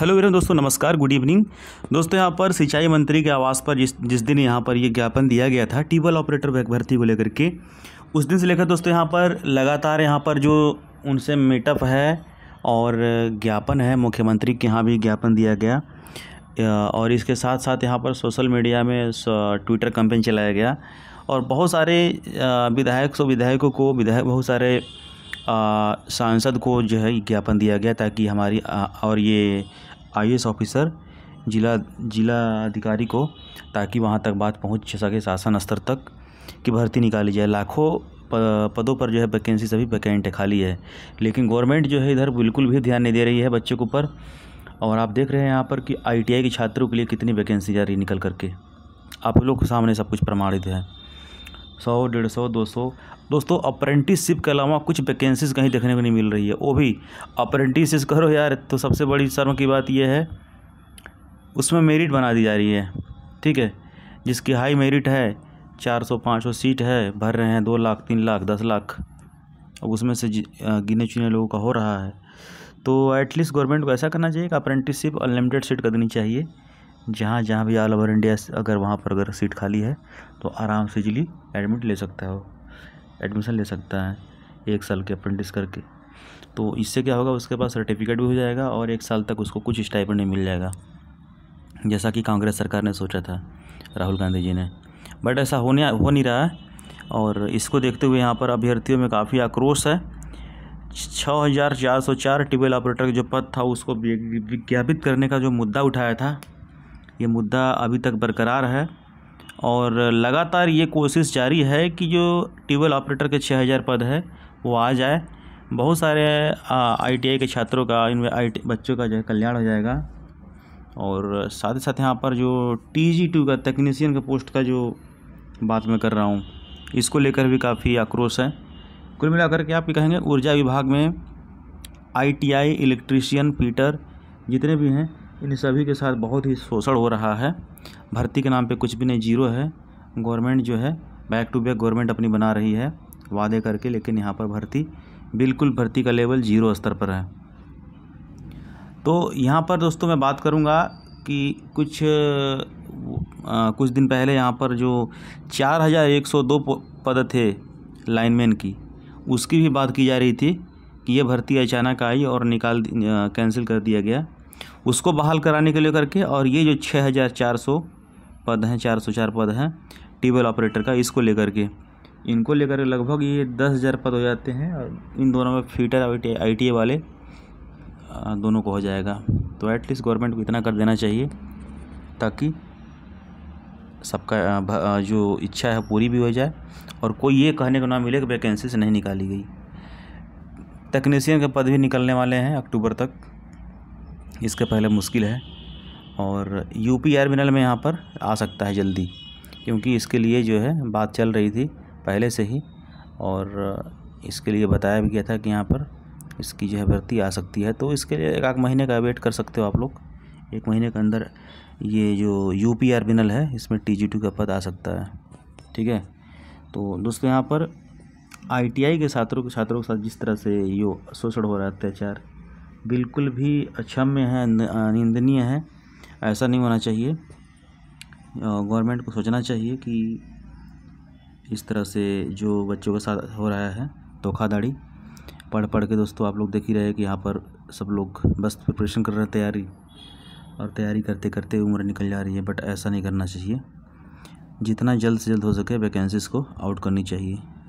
hello वीरन दोस्तों नमस्कार good evening दोस्तों यहाँ पर सिंचाई मंत्री के आवास पर जिस जिस दिन यहाँ पर ये यह ज्ञापन दिया गया था टीबल ऑपरेटर भर्ती को लेकर के उस दिन से लेकर दोस्तों यहाँ पर लगातार यहाँ पर जो उनसे मीटअप है और ज्ञापन है मुख्यमंत्री के यहाँ भी ज्ञापन दिया गया और इसके साथ साथ यहाँ पर सोशल मीडिया में ट्विटर कंपेन चलाया गया और बहुत सारे विधायक सो विधायकों को विधायक बहुत सारे सांसद को जो है ज्ञापन दिया गया ताकि हमारी आ, और ये आई ऑफिसर जिला जिला अधिकारी को ताकि वहाँ तक बात पहुँच सके शासन स्तर तक कि भर्ती निकाली जाए लाखों पदों पर जो है वैकेंसी सभी वैकेंट है खाली है लेकिन गवर्नमेंट जो है इधर बिल्कुल भी ध्यान नहीं दे रही है बच्चों के ऊपर और आप देख रहे हैं यहाँ पर कि आईटीआई के छात्रों के लिए कितनी वैकेंसी जा रही निकल करके आप लोग के सामने सब कुछ प्रमाणित है सौ डेढ़ सौ दो सौ दोस्तों अप्रेंटिसशिप के अलावा कुछ वैकेंसीज कहीं देखने को नहीं मिल रही है वो भी अप्रेंटिस करो यार तो सबसे बड़ी शर्म की बात यह है उसमें मेरिट बना दी जा रही है ठीक है जिसकी हाई मेरिट है चार सौ पाँच सौ सीट है भर रहे हैं दो लाख तीन लाख दस लाख अब उसमें से गिने चुने लोगों का हो रहा है तो एटलीस्ट गवर्नमेंट को ऐसा करना चाहिए कि अप्रेंटिसशिप अनलिमिटेड सीट कर देनी चाहिए जहाँ जहाँ भी ऑल ओवर इंडिया अगर वहाँ पर अगर सीट खाली है तो आराम से इजली एडमिट ले सकता है वो एडमिशन ले सकता है एक साल के अप्रेंटिस करके तो इससे क्या होगा उसके पास सर्टिफिकेट भी हो जाएगा और एक साल तक उसको कुछ स्टाइप नहीं मिल जाएगा जैसा कि कांग्रेस सरकार ने सोचा था राहुल गांधी जी ने बट ऐसा होने हो नहीं रहा है और इसको देखते हुए यहाँ पर अभ्यर्थियों में काफ़ी आक्रोश है छः हज़ार चार सौ चार ट्यूबवेल ऑपरेटर का जो पद था उसको विज्ञापित करने का जो मुद्दा उठाया था ये मुद्दा अभी तक बरकरार है और लगातार ये कोशिश जारी है कि जो ट्यूबवेल ऑपरेटर के छः हज़ार पद है वो आ जाए बहुत सारे आईटीआई के छात्रों का इनमें आई बच्चों का जो है कल्याण हो जाएगा और साथ ही साथ यहाँ पर जो टी जी टू का टेक्नीसियन का पोस्ट का जो बात मैं कर रहा हूँ इसको लेकर भी काफ़ी आक्रोश है कुल मिलाकर के आप ये कहेंगे ऊर्जा विभाग में आईटीआई इलेक्ट्रीशियन पीटर जितने भी हैं इन सभी के साथ बहुत ही शोषण हो रहा है भर्ती के नाम पे कुछ भी नहीं जीरो है गवर्नमेंट जो है बैक टू बैक गवर्नमेंट अपनी बना रही है वादे करके लेकिन यहाँ पर भर्ती बिल्कुल भर्ती का लेवल जीरो स्तर पर है तो यहाँ पर दोस्तों मैं बात करूँगा कि कुछ आ, कुछ दिन पहले यहाँ पर जो चार हज़ार एक सौ दो पद थे लाइनमैन की उसकी भी बात की जा रही थी कि ये भर्ती अचानक आई और निकाल कैंसिल कर दिया गया उसको बहाल कराने के लिए करके और ये जो छः हज़ार चार सौ पद हैं चार सौ चार पद हैं टेबल ऑपरेटर का इसको लेकर के इनको लेकर के लगभग ये दस हज़ार पद हो जाते हैं और इन दोनों में फीटर आई टी वाले दोनों को हो जाएगा तो एटलीस्ट गवर्नमेंट को इतना कर देना चाहिए ताकि सबका जो इच्छा है पूरी भी हो जाए और कोई ये कहने को ना मिले कि वैकेंसी से नहीं निकाली गई तकनीशियन के पद भी निकलने वाले हैं अक्टूबर तक इसका पहले मुश्किल है और यू पी एयरमिनल में यहाँ पर आ सकता है जल्दी क्योंकि इसके लिए जो है बात चल रही थी पहले से ही और इसके लिए बताया भी गया था कि यहाँ पर इसकी जो है भर्ती आ सकती है तो इसके लिए एक आध महीने का वेट कर सकते हो आप लोग एक महीने के अंदर ये जो यू पी एयरमिनल है इसमें टी जी टू का पद आ सकता है ठीक है तो दोस्तों यहाँ पर आई टी आई के छात्रों के छात्रों के साथ जिस तरह से यो शोषण हो रहा है अत्याचार बिल्कुल भी अक्षम्य है निंदनीय है ऐसा नहीं होना चाहिए गवर्नमेंट को सोचना चाहिए कि इस तरह से जो बच्चों के साथ हो रहा है धोखाधड़ी पढ़ पढ़ के दोस्तों आप लोग देख ही रहे कि यहाँ पर सब लोग बस प्रिपरेशन कर रहे हैं तैयारी और तैयारी करते करते उम्र निकल जा रही है बट ऐसा नहीं करना चाहिए जितना जल्द से जल्द हो सके वैकेंसीज़ को आउट करनी चाहिए